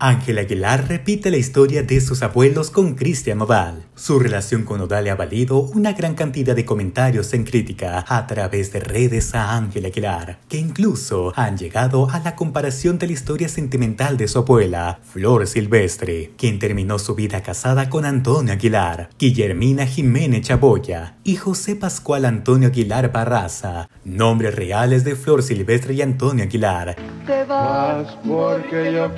Ángel Aguilar repite la historia de sus abuelos con Cristian Oval. Su relación con Odal ha valido una gran cantidad de comentarios en crítica a través de redes a Ángel Aguilar, que incluso han llegado a la comparación de la historia sentimental de su abuela, Flor Silvestre, quien terminó su vida casada con Antonio Aguilar, Guillermina Jiménez Chaboya y José Pascual Antonio Aguilar Barraza, nombres reales de Flor Silvestre y Antonio Aguilar. porque yo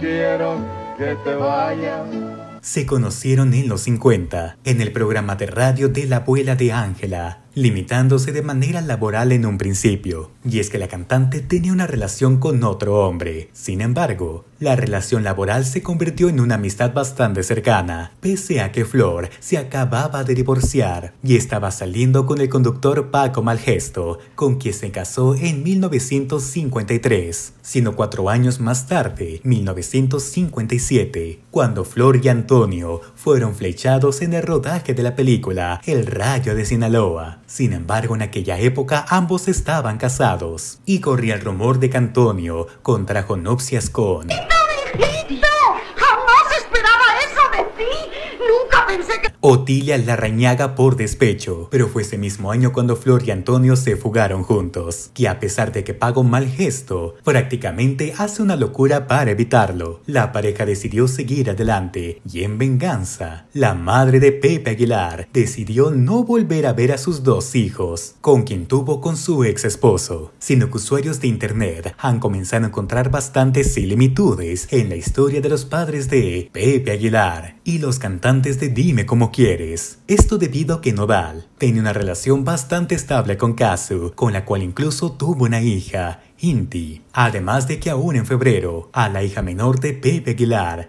que te Se conocieron en los 50, en el programa de radio de la abuela de Ángela limitándose de manera laboral en un principio, y es que la cantante tenía una relación con otro hombre. Sin embargo, la relación laboral se convirtió en una amistad bastante cercana, pese a que Flor se acababa de divorciar y estaba saliendo con el conductor Paco Malgesto, con quien se casó en 1953, sino cuatro años más tarde, 1957, cuando Flor y Antonio fueron flechados en el rodaje de la película El Rayo de Sinaloa. Sin embargo, en aquella época ambos estaban casados y corría el rumor de que Antonio contrajo nupcias con... Otilia la Otilia por despecho, pero fue ese mismo año cuando Flor y Antonio se fugaron juntos, que a pesar de que pagó mal gesto, prácticamente hace una locura para evitarlo. La pareja decidió seguir adelante, y en venganza, la madre de Pepe Aguilar decidió no volver a ver a sus dos hijos, con quien tuvo con su ex esposo, sino que usuarios de internet han comenzado a encontrar bastantes similitudes en la historia de los padres de Pepe Aguilar y los cantantes de Dime cómo quieres. Esto debido a que Noval tenía una relación bastante estable con Kazu, con la cual incluso tuvo una hija, Inti. Además de que aún en febrero, a la hija menor de Pepe Aguilar.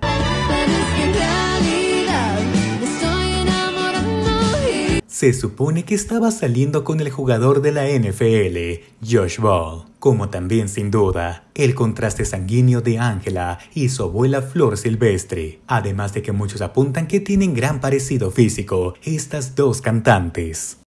Se supone que estaba saliendo con el jugador de la NFL, Josh Ball, como también sin duda el contraste sanguíneo de Angela y su abuela Flor Silvestre, además de que muchos apuntan que tienen gran parecido físico estas dos cantantes.